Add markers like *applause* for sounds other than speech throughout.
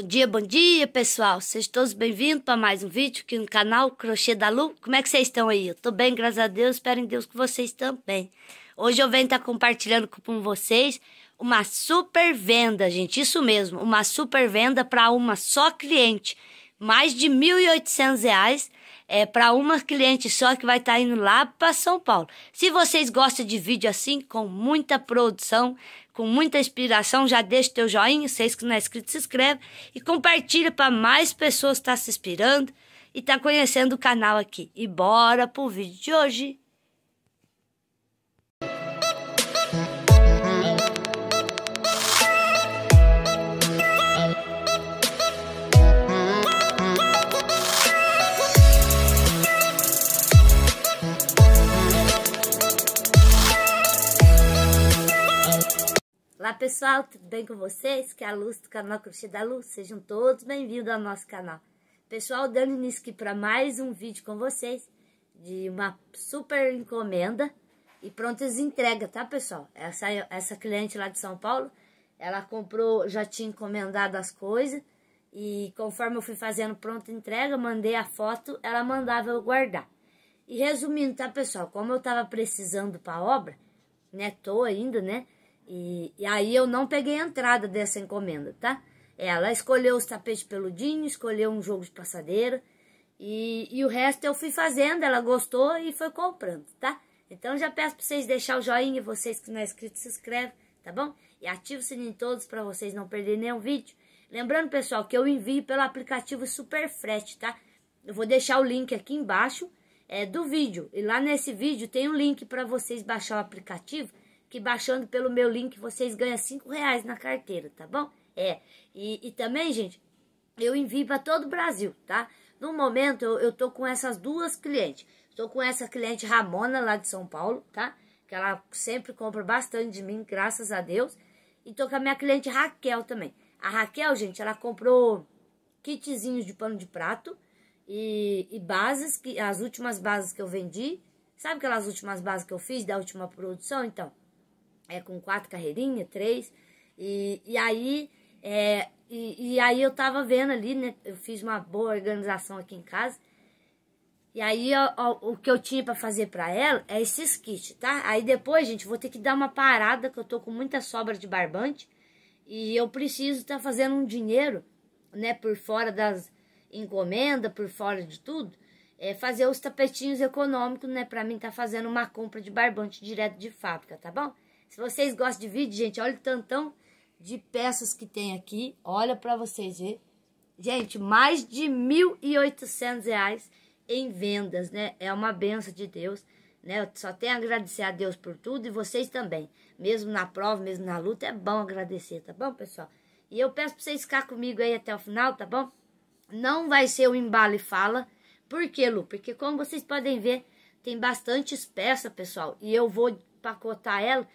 Bom dia, bom dia, pessoal. Sejam todos bem-vindos para mais um vídeo aqui no canal Crochê da Lu. Como é que vocês estão aí? Eu tô bem, graças a Deus. Espero em Deus que vocês também. Hoje eu venho estar tá compartilhando com vocês uma super venda, gente. Isso mesmo, uma super venda para uma só cliente. Mais de R$ 1.800 é para uma cliente só que vai estar tá indo lá para São Paulo. Se vocês gostam de vídeo assim, com muita produção, com muita inspiração, já deixa o teu joinha, vocês que não é inscrito, se inscreve e compartilha para mais pessoas estar tá se inspirando e estar tá conhecendo o canal aqui. E bora pro vídeo de hoje! Olá pessoal, tudo bem com vocês? Que é a Luz do canal Crochê da Luz, sejam todos bem-vindos ao nosso canal. Pessoal, dando início aqui para mais um vídeo com vocês de uma super encomenda e prontas entrega, tá pessoal? Essa, essa cliente lá de São Paulo, ela comprou, já tinha encomendado as coisas e conforme eu fui fazendo pronta entrega, mandei a foto, ela mandava eu guardar. E resumindo, tá pessoal, como eu tava precisando para obra, né, tô ainda, né, e, e aí eu não peguei a entrada dessa encomenda, tá? Ela escolheu os tapetes peludinhos, escolheu um jogo de passadeira. E, e o resto eu fui fazendo, ela gostou e foi comprando, tá? Então já peço para vocês deixar o joinha, vocês que não é inscrito se inscreve, tá bom? E ativa o sininho todos para vocês não perderem nenhum vídeo. Lembrando, pessoal, que eu envio pelo aplicativo Super Frete, tá? Eu vou deixar o link aqui embaixo é, do vídeo. E lá nesse vídeo tem um link para vocês baixar o aplicativo que baixando pelo meu link vocês ganham 5 reais na carteira, tá bom? É, e, e também, gente, eu envio para todo o Brasil, tá? No momento, eu, eu tô com essas duas clientes. Tô com essa cliente Ramona, lá de São Paulo, tá? Que ela sempre compra bastante de mim, graças a Deus. E tô com a minha cliente Raquel também. A Raquel, gente, ela comprou kitzinhos de pano de prato e, e bases, que as últimas bases que eu vendi. Sabe aquelas últimas bases que eu fiz da última produção? Então, é, com quatro carreirinhas, três. E, e aí é, e, e, aí eu tava vendo ali, né? Eu fiz uma boa organização aqui em casa. E aí ó, ó, o que eu tinha para fazer para ela é esses kits, tá? Aí depois, gente, vou ter que dar uma parada, que eu tô com muita sobra de barbante. E eu preciso estar tá fazendo um dinheiro, né? Por fora das encomendas, por fora de tudo. É fazer os tapetinhos econômicos, né? Pra mim tá fazendo uma compra de barbante direto de fábrica, tá bom? Se vocês gostam de vídeo, gente, olha o tantão de peças que tem aqui. Olha para vocês ver. Gente, mais de R$ 1.800 em vendas, né? É uma benção de Deus, né? Eu só tenho a agradecer a Deus por tudo e vocês também. Mesmo na prova, mesmo na luta, é bom agradecer, tá bom, pessoal? E eu peço pra vocês ficar comigo aí até o final, tá bom? Não vai ser o um embalo e fala. Por quê, Lu? Porque como vocês podem ver, tem bastantes peças, pessoal. E eu vou pacotar ela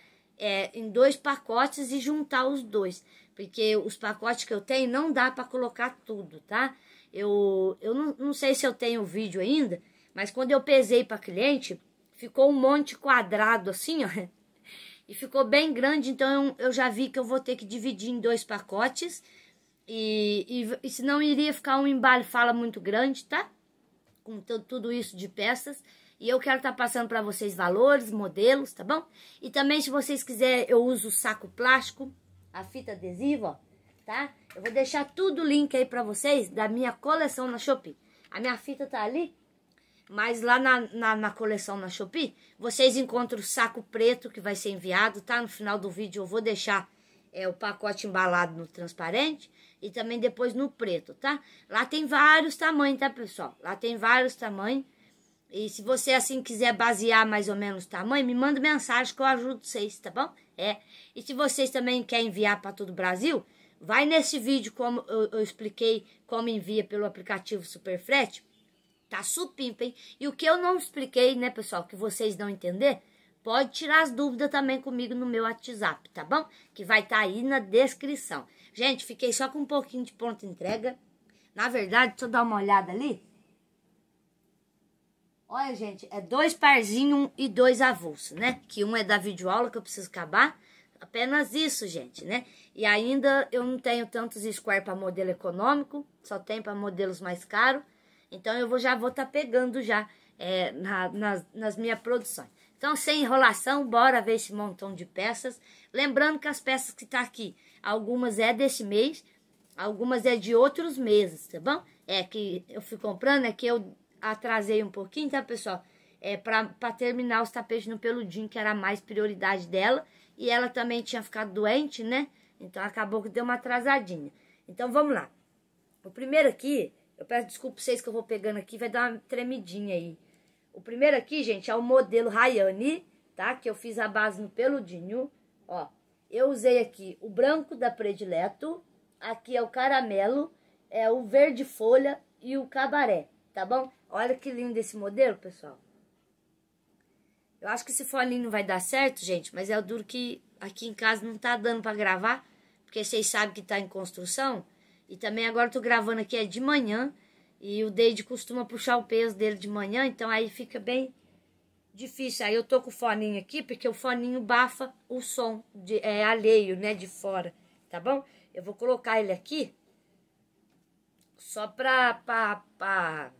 é, em dois pacotes e juntar os dois, porque os pacotes que eu tenho não dá para colocar tudo, tá? Eu, eu não, não sei se eu tenho vídeo ainda, mas quando eu pesei para cliente, ficou um monte quadrado assim, ó, *laughs* e ficou bem grande, então eu já vi que eu vou ter que dividir em dois pacotes, e, e, e senão iria ficar um embalo fala muito grande, tá? Com tudo isso de peças, e eu quero estar tá passando para vocês valores, modelos, tá bom? E também, se vocês quiserem, eu uso o saco plástico, a fita adesiva, ó, tá? Eu vou deixar tudo o link aí para vocês da minha coleção na Shopee. A minha fita tá ali, mas lá na, na, na, coleção na Shopee, vocês encontram o saco preto que vai ser enviado, tá? No final do vídeo eu vou deixar é, o pacote embalado no transparente e também depois no preto, tá? Lá tem vários tamanhos, tá, pessoal? Lá tem vários tamanhos. E se você assim quiser basear mais ou menos o tamanho, me manda mensagem que eu ajudo vocês, tá bom? É. E se vocês também querem enviar para todo o Brasil, vai nesse vídeo como eu, eu expliquei como envia pelo aplicativo Superfrete. Tá supimpa, hein? E o que eu não expliquei, né, pessoal, que vocês não entender, pode tirar as dúvidas também comigo no meu WhatsApp, tá bom? Que vai estar tá aí na descrição. Gente, fiquei só com um pouquinho de ponto entrega. Na verdade, deixa eu dar uma olhada ali. Olha, gente, é dois parzinhos e dois avulsos, né? Que um é da videoaula que eu preciso acabar. Apenas isso, gente, né? E ainda eu não tenho tantos square para modelo econômico, só tenho para modelos mais caros. Então eu vou, já vou estar tá pegando já é, na, nas, nas minhas produções. Então, sem enrolação, bora ver esse montão de peças. Lembrando que as peças que tá aqui, algumas é deste mês, algumas é de outros meses, tá bom? É que eu fui comprando, é que eu atrasei um pouquinho, tá, pessoal? É, para terminar os tapetes no peludinho, que era mais prioridade dela. E ela também tinha ficado doente, né? Então acabou que deu uma atrasadinha. Então vamos lá. O primeiro aqui, eu peço desculpa pra vocês que eu vou pegando aqui, vai dar uma tremidinha aí. O primeiro aqui, gente, é o modelo Rayane, tá? Que eu fiz a base no peludinho, ó. Eu usei aqui o branco da Predileto, aqui é o caramelo, é o verde folha e o cabaré, tá bom? Olha que lindo esse modelo, pessoal. Eu acho que esse fone não vai dar certo, gente, mas é o duro que aqui em casa não tá dando para gravar, porque vocês sabem que tá em construção. E também agora eu tô gravando aqui é de manhã, e o Deide costuma puxar o peso dele de manhã, então aí fica bem difícil. Aí eu tô com o foninho aqui, porque o foninho bafa o som de, é, alheio, né, de fora, tá bom? Eu vou colocar ele aqui, só pra... pra, pra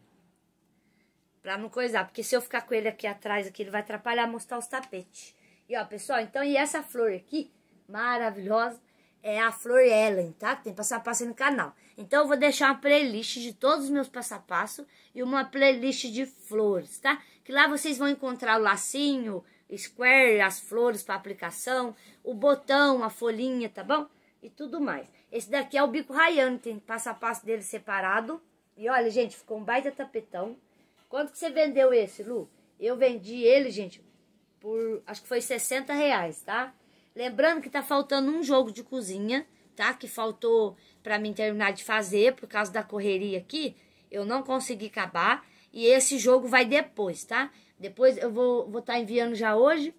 Pra não coisar, porque se eu ficar com ele aqui atrás, aqui, ele vai atrapalhar mostrar os tapetes. E ó, pessoal, então, e essa flor aqui, maravilhosa, é a Flor Ellen, tá? Tem passo no canal. Então, eu vou deixar uma playlist de todos os meus passo a passo e uma playlist de flores, tá? Que lá vocês vão encontrar o lacinho, square, as flores para aplicação, o botão, a folhinha, tá bom? E tudo mais. Esse daqui é o bico raiano, tem passo a passo dele separado. E olha, gente, ficou um baita tapetão. Quanto que você vendeu esse, Lu? Eu vendi ele, gente, por acho que foi 60 reais, tá? Lembrando que tá faltando um jogo de cozinha, tá? Que faltou para mim terminar de fazer por causa da correria aqui. Eu não consegui acabar. E esse jogo vai depois, tá? Depois eu vou estar vou tá enviando já hoje.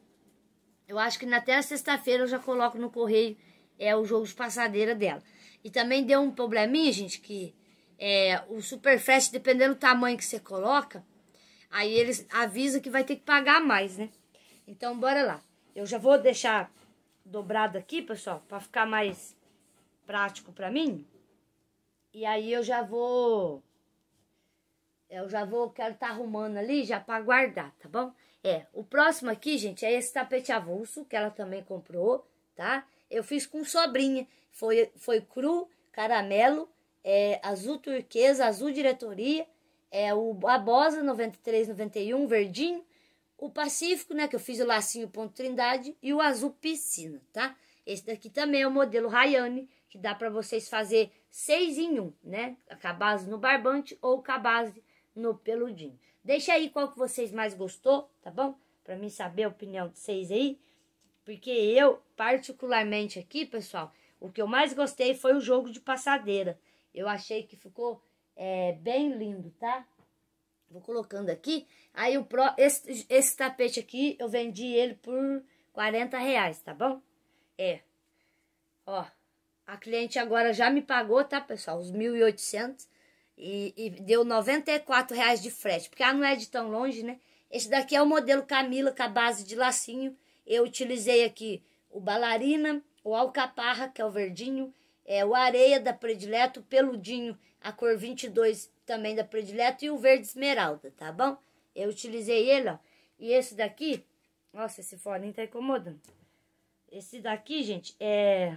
Eu acho que até sexta-feira eu já coloco no correio é o jogo de passadeira dela. E também deu um probleminha, gente, que é, o super dependendo do tamanho que você coloca, aí eles avisam que vai ter que pagar mais, né? Então, bora lá. Eu já vou deixar dobrado aqui, pessoal, para ficar mais prático para mim. E aí eu já vou... Eu já vou, quero estar tá arrumando ali já para guardar, tá bom? É, o próximo aqui, gente, é esse tapete avulso que ela também comprou, tá? Eu fiz com sobrinha, foi, foi cru, caramelo é, azul turquesa, azul diretoria, é o Abosa 93, 91, verdinho, o Pacífico, né, que eu fiz o lacinho ponto trindade e o azul piscina, tá? Esse daqui também é o modelo Rayane, que dá para vocês fazer seis em um, né? A cabase no barbante ou cabase no peludinho. Deixa aí qual que vocês mais gostou, tá bom? Para mim saber a opinião de vocês aí, porque eu particularmente aqui, pessoal, o que eu mais gostei foi o jogo de passadeira. Eu achei que ficou é, bem lindo, tá? Vou colocando aqui. Aí o pro, esse, esse tapete aqui, eu vendi ele por 40 reais, tá bom? É. Ó, a cliente agora já me pagou, tá, pessoal? Os 1.800 e, e deu 94 reais de frete, porque ela ah, não é de tão longe, né? Esse daqui é o modelo Camila, com a base de lacinho. Eu utilizei aqui o balarina, o alcaparra, que é o verdinho, é, o areia da predileto, o peludinho, a cor 22 também da predileto e o verde esmeralda, tá bom? Eu utilizei ele, ó. E esse daqui, nossa, esse fone tá incomodando. Esse daqui, gente, é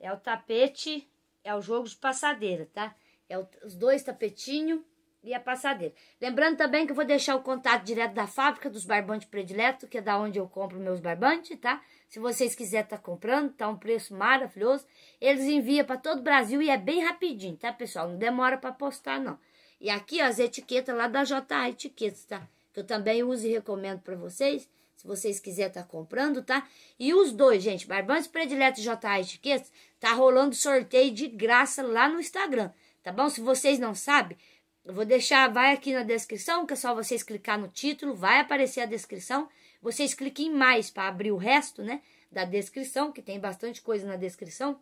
é o tapete, é o jogo de passadeira, tá? É o, os dois tapetinhos ia é passar dele. Lembrando também que eu vou deixar o contato direto da fábrica dos barbantes predileto, que é da onde eu compro meus barbantes, tá? Se vocês quiserem estar tá comprando, tá um preço maravilhoso. Eles enviam para todo o Brasil e é bem rapidinho, tá, pessoal? Não demora para postar, não. E aqui, ó, as etiquetas lá da JA Etiquetas, tá? Que eu também uso e recomendo para vocês, se vocês quiserem estar tá comprando, tá? E os dois, gente, barbantes predileto e JA Etiquetas, tá rolando sorteio de graça lá no Instagram, tá bom? Se vocês não sabem, eu vou deixar, vai aqui na descrição, que é só vocês clicar no título, vai aparecer a descrição. Vocês cliquem em mais para abrir o resto, né, da descrição, que tem bastante coisa na descrição.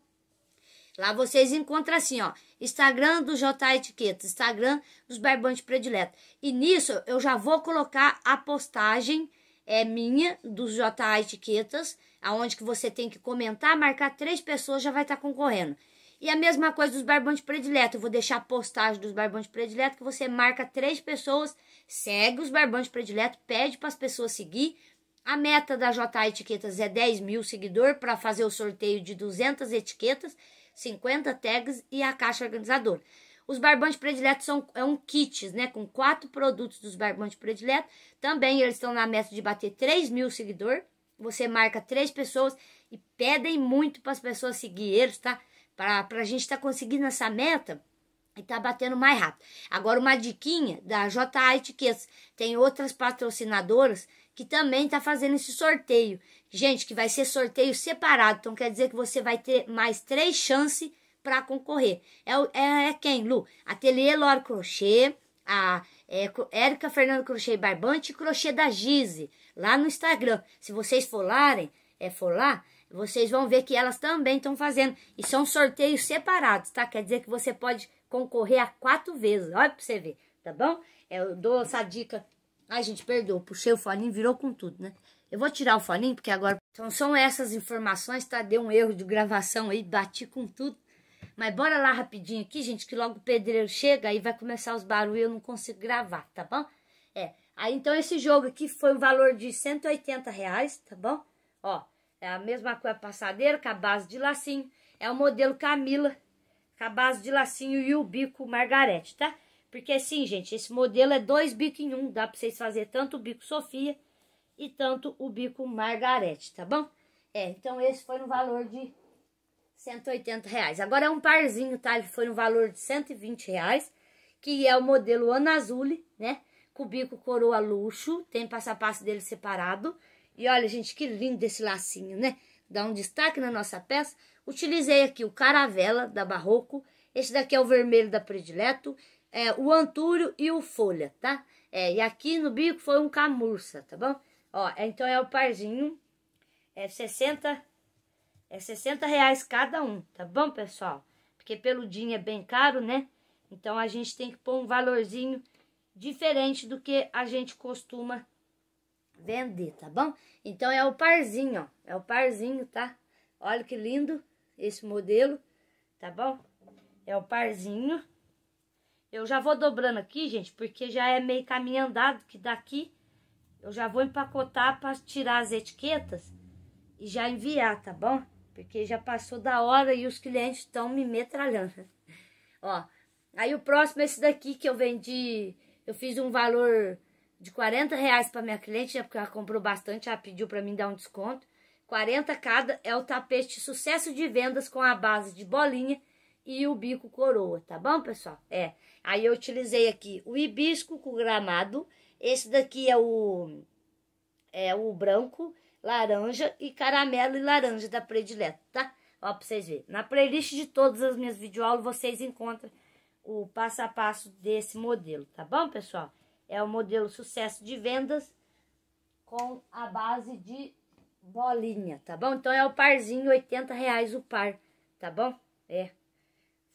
Lá vocês encontram assim, ó, Instagram do J Etiqueta, Instagram dos Barbante Prediletos. E nisso eu já vou colocar a postagem é minha dos J Etiquetas, aonde que você tem que comentar, marcar três pessoas já vai estar tá concorrendo. E a mesma coisa dos barbantes prediletos. Eu vou deixar a postagem dos barbantes prediletos, que você marca três pessoas, segue os barbantes prediletos, pede para as pessoas seguir. A meta da JA Etiquetas é 10 mil seguidor para fazer o sorteio de 200 etiquetas, 50 tags e a caixa organizadora. Os barbantes prediletos são é um kit, né? Com quatro produtos dos barbantes prediletos. Também eles estão na meta de bater 3 mil seguidor. Você marca três pessoas e pedem muito para as pessoas seguir eles, tá? para a gente estar tá conseguindo essa meta e tá batendo mais rápido. Agora, uma diquinha da JA Etiquetas. Tem outras patrocinadoras que também tá fazendo esse sorteio. Gente, que vai ser sorteio separado. Então, quer dizer que você vai ter mais três chances para concorrer. É, é, é, quem, Lu? Ateliê Lore Crochê, a é, Érica Fernando Crochê Barbante e Crochê da Gize, lá no Instagram. Se vocês forlarem, é, for lá, vocês vão ver que elas também estão fazendo. E são sorteios separados, tá? Quer dizer que você pode concorrer a quatro vezes. Olha pra você ver, tá bom? Eu dou essa dica. Ai, gente, perdoa. Puxei o folhinho, virou com tudo, né? Eu vou tirar o folhinho, porque agora... Então, são essas informações, tá? Deu um erro de gravação aí, bati com tudo. Mas bora lá rapidinho aqui, gente, que logo o pedreiro chega e vai começar os barulhos e eu não consigo gravar, tá bom? É, aí então esse jogo aqui foi um valor de 180 reais, tá bom? Ó, é a mesma coisa é passadeira, com a base de lacinho. É o modelo Camila, com a base de lacinho e o bico Margarete, tá? Porque assim, gente, esse modelo é dois bicos em um. Dá pra vocês fazer tanto o bico Sofia e tanto o bico Margarete, tá bom? É, então esse foi no valor de 180 reais. Agora é um parzinho, tá? Ele foi no valor de 120 reais, que é o modelo Ana Azul, né? Com o bico coroa luxo, tem passo dele separado. E olha, gente, que lindo esse lacinho, né? Dá um destaque na nossa peça. Utilizei aqui o caravela da Barroco. Esse daqui é o vermelho da Predileto. É, o antúrio e o folha, tá? É, e aqui no bico foi um camurça, tá bom? Ó, é, então é o parzinho. É 60, é 60 reais cada um, tá bom, pessoal? Porque peludinho é bem caro, né? Então a gente tem que pôr um valorzinho diferente do que a gente costuma vender, tá bom? Então é o parzinho, ó. É o parzinho, tá? Olha que lindo esse modelo, tá bom? É o parzinho. Eu já vou dobrando aqui, gente, porque já é meio caminho andado que daqui eu já vou empacotar para tirar as etiquetas e já enviar, tá bom? Porque já passou da hora e os clientes estão me metralhando. *laughs* Ó, aí o próximo é esse daqui que eu vendi, eu fiz um valor de 40 reais para minha cliente, né, porque ela comprou bastante, ela pediu para mim dar um desconto. 40 cada é o tapete sucesso de vendas com a base de bolinha e o bico coroa, tá bom, pessoal? É. Aí eu utilizei aqui o hibisco com gramado. Esse daqui é o é o branco, laranja e caramelo e laranja da predileta, tá? Ó, pra vocês verem. Na playlist de todas as minhas videoaulas, vocês encontram o passo a passo desse modelo, tá bom, pessoal? É o modelo sucesso de vendas com a base de bolinha, tá bom? Então é o parzinho, 80 reais o par, tá bom? É,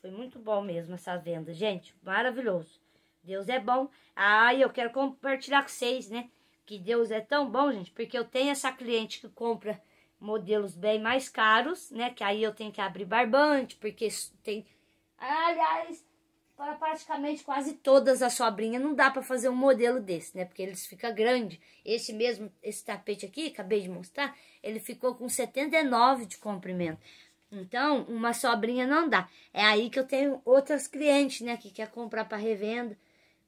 foi muito bom mesmo essa venda, gente, maravilhoso. Deus é bom. Ah, eu quero compartilhar com vocês, né? Que Deus é tão bom, gente, porque eu tenho essa cliente que compra modelos bem mais caros, né? Que aí eu tenho que abrir barbante, porque tem... Aliás, para praticamente quase todas as sobrinhas. Não dá para fazer um modelo desse, né? Porque eles fica grande. Esse mesmo, esse tapete aqui, acabei de mostrar, ele ficou com 79 de comprimento. Então, uma sobrinha não dá. É aí que eu tenho outras clientes, né? Que quer comprar para revenda,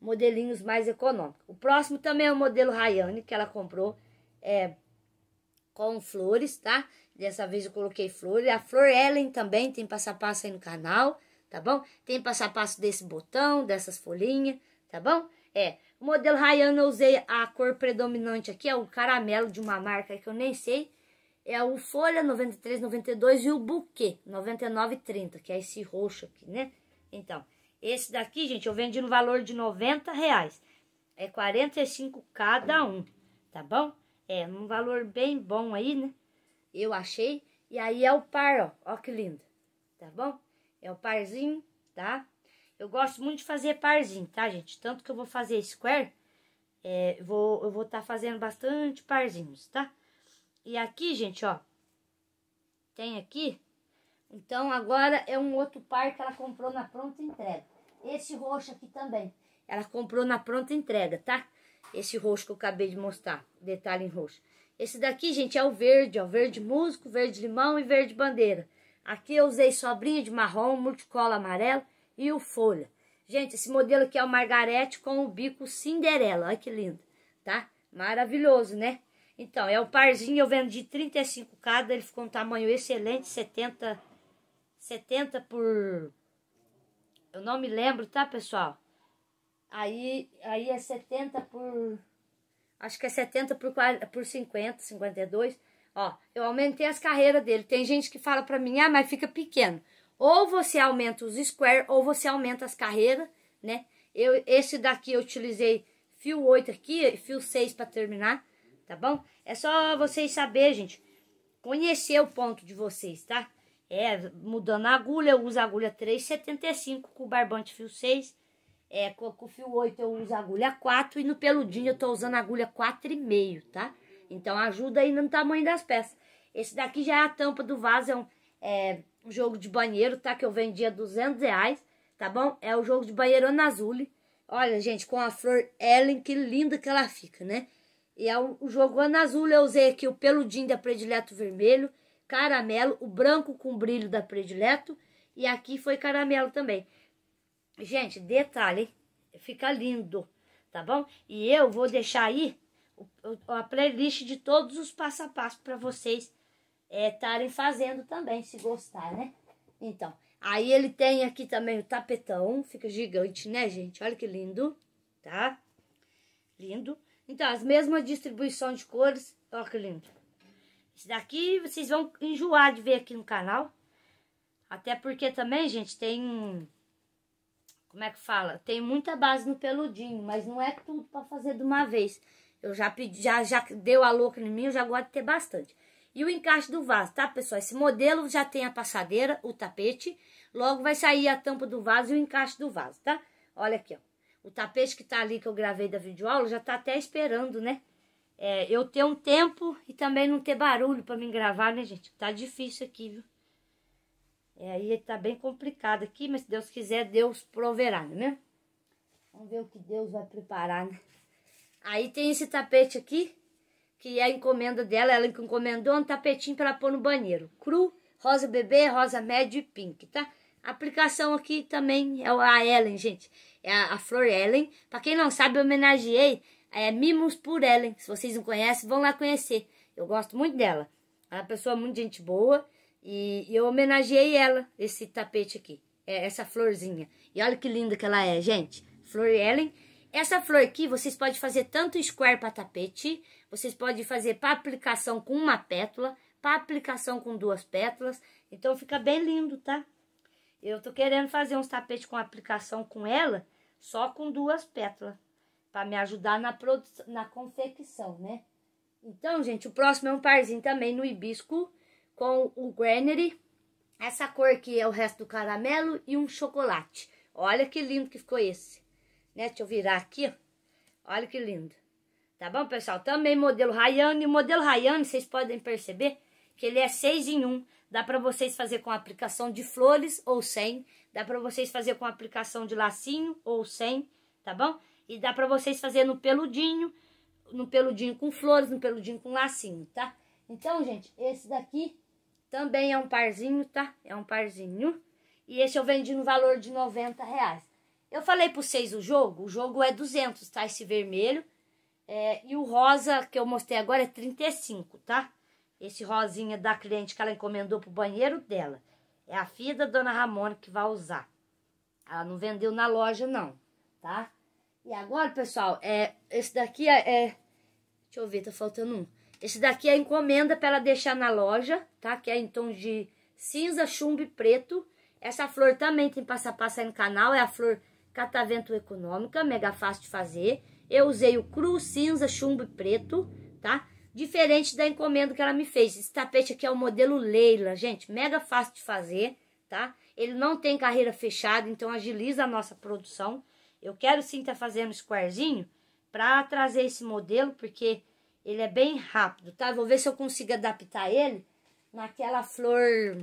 modelinhos mais econômicos. O próximo também é o modelo Rayane, que ela comprou é, com flores, tá? Dessa vez eu coloquei flores. A Flor Ellen também tem passo a passo aí no canal tá bom? Tem passo a passo desse botão, dessas folhinhas, tá bom? É, o modelo Rayana eu usei a cor predominante aqui, é o caramelo de uma marca que eu nem sei. É o Folha 93, 92 e o Buquê 99, 30, que é esse roxo aqui, né? Então, esse daqui, gente, eu vendi no valor de 90 reais. É 45 cada um, tá bom? É um valor bem bom aí, né? Eu achei. E aí é o par, ó. Ó que lindo, tá bom? É o parzinho, tá? Eu gosto muito de fazer parzinho, tá, gente? Tanto que eu vou fazer square, é, vou, eu vou estar tá fazendo bastante parzinhos, tá? E aqui, gente, ó, tem aqui. Então, agora é um outro par que ela comprou na pronta entrega. Esse roxo aqui também. Ela comprou na pronta entrega, tá? Esse roxo que eu acabei de mostrar, detalhe em roxo. Esse daqui, gente, é o verde, ó. Verde musgo, verde limão e verde bandeira. Aqui eu usei sobrinha de marrom, multicola amarelo e o folha. Gente, esse modelo aqui é o margarete com o bico cinderela. Olha que lindo, tá? Maravilhoso, né? Então, é o parzinho, eu vendo de 35 cada, ele ficou um tamanho excelente, 70, 70 por... Eu não me lembro, tá, pessoal? Aí, aí é 70 por... Acho que é 70 por, por 50, 52. Ó, eu aumentei as carreiras dele. Tem gente que fala para mim, ah, mas fica pequeno. Ou você aumenta os square, ou você aumenta as carreiras, né? Eu, esse daqui eu utilizei fio 8 aqui, fio 6 para terminar, tá bom? É só vocês saberem, gente, conhecer o ponto de vocês, tá? É, mudando a agulha, eu uso a agulha 3,75 com barbante fio 6. É, com, com o fio 8 eu uso a agulha 4 e no peludinho eu tô usando a agulha 4,5, tá? Então ajuda aí no tamanho das peças. Esse daqui já é a tampa do vaso, é um, é, um jogo de banheiro, tá? Que eu vendia 200 reais, tá bom? É o jogo de banheiro Anazuli. Olha, gente, com a flor Ellen, que linda que ela fica, né? E é o, o jogo Anazuli, eu usei aqui o peludinho da Predileto Vermelho, caramelo, o branco com brilho da Predileto e aqui foi caramelo também. Gente, detalhe, fica lindo, tá bom? E eu vou deixar aí a playlist de todos os passo a passo para vocês estarem é, fazendo também, se gostar, né? Então, aí ele tem aqui também o tapetão, fica gigante, né, gente? Olha que lindo, tá? Lindo. Então, as mesmas distribuições de cores, olha que lindo. Esse daqui vocês vão enjoar de ver aqui no canal. Até porque também, gente, tem... Como é que fala? Tem muita base no peludinho, mas não é tudo para fazer de uma vez. Eu já pedi, já, já deu a louca em mim, eu já gosto de ter bastante. E o encaixe do vaso, tá, pessoal? Esse modelo já tem a passadeira, o tapete. Logo vai sair a tampa do vaso e o encaixe do vaso, tá? Olha aqui, ó. O tapete que tá ali que eu gravei da videoaula já tá até esperando, né? É, eu ter um tempo e também não ter barulho para mim gravar, né, gente? Tá difícil aqui, viu? É, aí tá bem complicado aqui, mas se Deus quiser, Deus proverá, né? Vamos ver o que Deus vai preparar, né? Aí tem esse tapete aqui, que é a encomenda dela. Ela encomendou um tapetinho para pôr no banheiro. Cru, rosa bebê, rosa médio e pink, tá? A aplicação aqui também é a Ellen, gente. É a, a flor Ellen. Para quem não sabe, eu homenageei é, Mimos por Ellen. Se vocês não conhecem, vão lá conhecer. Eu gosto muito dela. é uma pessoa muito gente boa. E, e eu homenageei ela, esse tapete aqui. É, essa florzinha. E olha que linda que ela é, gente. Flor Ellen. Essa flor aqui, vocês podem fazer tanto square para tapete, vocês podem fazer para aplicação com uma pétala, para aplicação com duas pétalas. Então, fica bem lindo, tá? Eu tô querendo fazer uns tapetes com aplicação com ela, só com duas pétalas, para me ajudar na, produção, na confecção, né? Então, gente, o próximo é um parzinho também no hibisco com o granary. Essa cor aqui é o resto do caramelo e um chocolate. Olha que lindo que ficou esse. Né? Deixa eu virar aqui. Olha que lindo. Tá bom, pessoal? Também modelo Rayane. O modelo Rayane, vocês podem perceber que ele é seis em um Dá para vocês fazer com aplicação de flores ou sem. Dá para vocês fazer com aplicação de lacinho ou sem, tá bom? E dá para vocês fazer no peludinho, no peludinho com flores, no peludinho com lacinho, tá? Então, gente, esse daqui também é um parzinho, tá? É um parzinho. E esse eu vendi no valor de 90 reais. Eu falei para vocês o jogo, o jogo é 200, tá? Esse vermelho. É, e o rosa que eu mostrei agora é 35, tá? Esse rosinha da cliente que ela encomendou pro banheiro dela. É a filha da dona Ramona que vai usar. Ela não vendeu na loja, não, tá? E agora, pessoal, é, esse daqui é, é... Deixa eu ver, tá faltando um. Esse daqui é encomenda para ela deixar na loja, tá? Que é em tom de cinza, chumbo e preto. Essa flor também tem passa-passa aí no canal, é a flor catavento econômica, mega fácil de fazer. Eu usei o cru, cinza, chumbo e preto, tá? Diferente da encomenda que ela me fez. Esse tapete aqui é o modelo Leila, gente, mega fácil de fazer, tá? Ele não tem carreira fechada, então agiliza a nossa produção. Eu quero sim estar tá fazendo squarezinho para trazer esse modelo, porque ele é bem rápido, tá? Vou ver se eu consigo adaptar ele naquela flor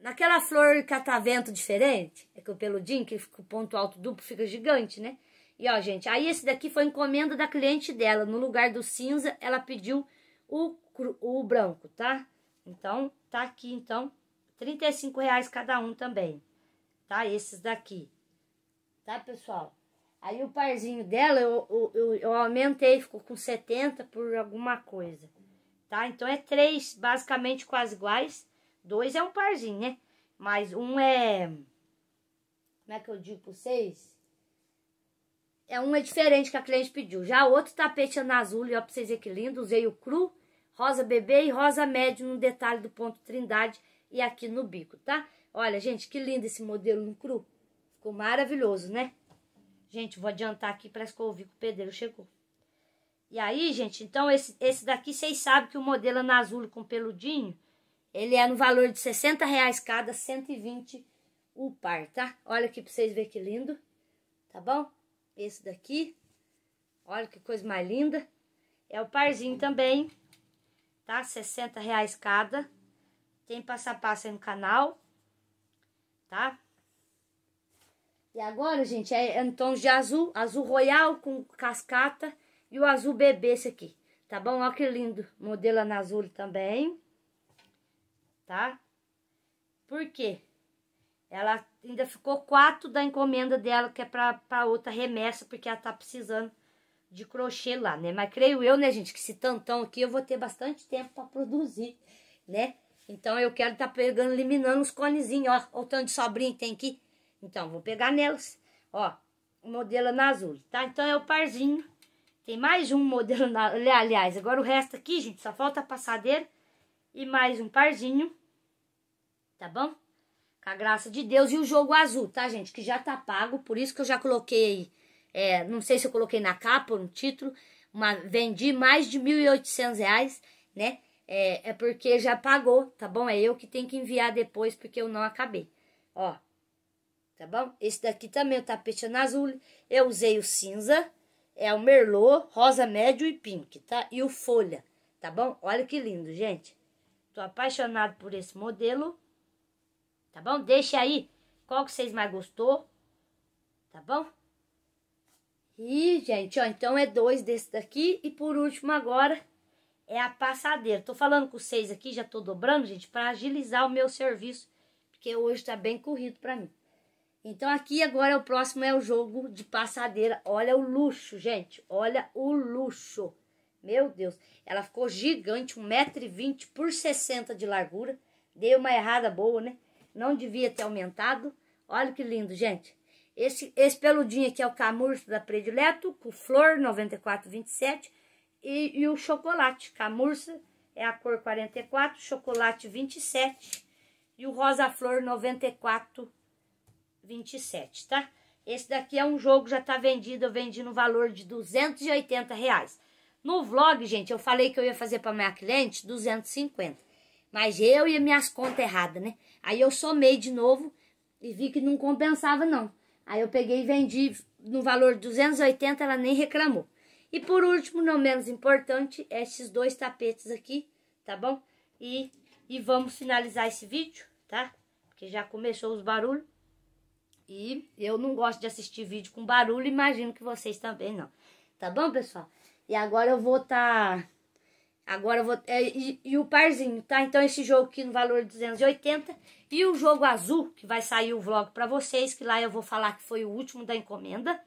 naquela flor catavento diferente, é que o peludinho, que fica o ponto alto duplo, fica gigante, né? E ó, gente, aí esse daqui foi encomenda da cliente dela. No lugar do cinza, ela pediu o, o branco, tá? Então, tá aqui, então, 35 reais cada um também, tá? Esses daqui, tá, pessoal? Aí o parzinho dela, eu, eu, eu, eu aumentei, ficou com 70 por alguma coisa, tá? Então, é três, basicamente, quase iguais, Dois é um parzinho, né? Mas um é... Como é que eu digo pra vocês? É um é diferente que a cliente pediu. Já outro tapete é azul, e ó, pra vocês verem que lindo. Usei o cru, rosa bebê e rosa médio no detalhe do ponto trindade e aqui no bico, tá? Olha, gente, que lindo esse modelo no cru. Ficou maravilhoso, né? Gente, vou adiantar aqui, parece que eu ouvi que o pedreiro chegou. E aí, gente, então esse, esse daqui vocês sabem que o modelo é na azul com peludinho ele é no valor de 60 reais cada, 120 o par, tá? Olha aqui pra vocês verem que lindo, tá bom? Esse daqui, olha que coisa mais linda. É o parzinho também, tá? 60 reais cada. Tem passo a passo aí no canal, tá? E agora, gente, é em é tons de azul, azul royal com cascata e o azul bebê esse aqui, tá bom? Olha que lindo, modelo na azul também tá? Por quê? Ela ainda ficou quatro da encomenda dela, que é para outra remessa, porque ela tá precisando de crochê lá, né? Mas creio eu, né, gente, que esse tantão aqui eu vou ter bastante tempo para produzir, né? Então eu quero estar tá pegando, eliminando os conezinhos, ó. o tanto de sobrinho que tem aqui. Então, vou pegar nelas, ó. O modelo na azul, tá? Então é o parzinho. Tem mais um modelo na... Aliás, agora o resto aqui, gente, só falta a passadeira e mais um parzinho tá bom? Com a graça de Deus. E o jogo azul, tá, gente? Que já tá pago, por isso que eu já coloquei, é, não sei se eu coloquei na capa ou no título, uma, vendi mais de R$ 1.800, né? É, é porque já pagou, tá bom? É eu que tenho que enviar depois, porque eu não acabei. Ó, tá bom? Esse daqui também é o tapete azul. Eu usei o cinza, é o merlot, rosa médio e pink, tá? E o folha, tá bom? Olha que lindo, gente. Tô apaixonado por esse modelo. Tá bom? Deixe aí qual que vocês mais gostou. Tá bom? E, gente, ó, então é dois desse daqui. E por último agora é a passadeira. Tô falando com vocês aqui, já tô dobrando, gente, para agilizar o meu serviço. Porque hoje tá bem corrido para mim. Então aqui agora o próximo é o jogo de passadeira. Olha o luxo, gente. Olha o luxo. Meu Deus. Ela ficou gigante, 1,20m por 60 de largura. Dei uma errada boa, né? Não devia ter aumentado. Olha que lindo, gente. Esse, esse peludinho aqui é o camurça da Predileto, com flor 9427 e, e o chocolate. Camurça é a cor 44, chocolate 27 e o rosa-flor 9427, tá? Esse daqui é um jogo, já tá vendido, eu vendi no valor de 280 reais. No vlog, gente, eu falei que eu ia fazer para minha cliente 250. Mas eu e minhas contas erradas, né? Aí eu somei de novo e vi que não compensava, não. Aí eu peguei e vendi no valor de 280, ela nem reclamou. E por último, não menos importante, é esses dois tapetes aqui, tá bom? E, e vamos finalizar esse vídeo, tá? Porque já começou os barulhos. E eu não gosto de assistir vídeo com barulho, imagino que vocês também não. Tá bom, pessoal? E agora eu vou estar tá Agora vou. É, e, e, o parzinho, tá? Então esse jogo aqui no valor de 280. E o jogo azul, que vai sair o vlog para vocês, que lá eu vou falar que foi o último da encomenda.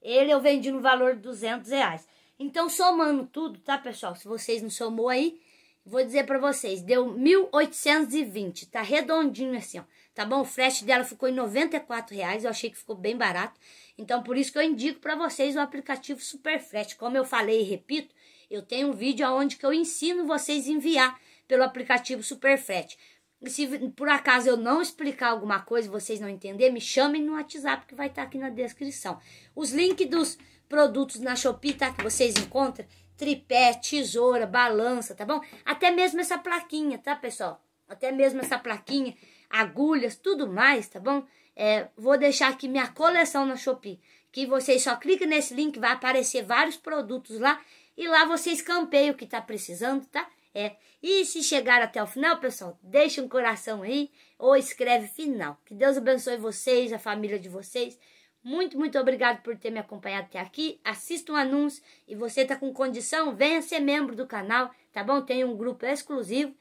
Ele eu vendi no valor de 200 reais. Então somando tudo, tá pessoal? Se vocês não somou aí, vou dizer para vocês, deu 1.820, tá redondinho assim, ó. Tá bom? O frete dela ficou em 94 reais, eu achei que ficou bem barato. Então por isso que eu indico para vocês o aplicativo Super Frete. Como eu falei e repito, eu tenho um vídeo onde que eu ensino vocês a enviar pelo aplicativo Superfrete. se por acaso eu não explicar alguma coisa e vocês não entenderem, me chamem no WhatsApp que vai estar tá aqui na descrição. Os links dos produtos na Shopee, tá? Que vocês encontram. Tripé, tesoura, balança, tá bom? Até mesmo essa plaquinha, tá, pessoal? Até mesmo essa plaquinha, agulhas, tudo mais, tá bom? É, vou deixar aqui minha coleção na Shopee. Que vocês só clicam nesse link, vai aparecer vários produtos lá e lá você escampeia o que está precisando, tá? É. E se chegar até o final, pessoal, deixa um coração aí ou escreve final. Que Deus abençoe vocês, a família de vocês. Muito, muito obrigado por ter me acompanhado até aqui. Assista um anúncio e você está com condição, venha ser membro do canal, tá bom? Tem um grupo exclusivo,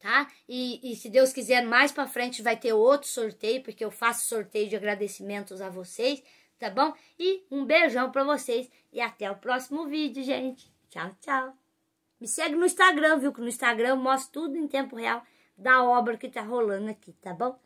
tá? E, e se Deus quiser, mais para frente vai ter outro sorteio, porque eu faço sorteio de agradecimentos a vocês tá bom? E um beijão pra vocês e até o próximo vídeo, gente. Tchau, tchau. Me segue no Instagram, viu? Que no Instagram eu mostro tudo em tempo real da obra que tá rolando aqui, tá bom?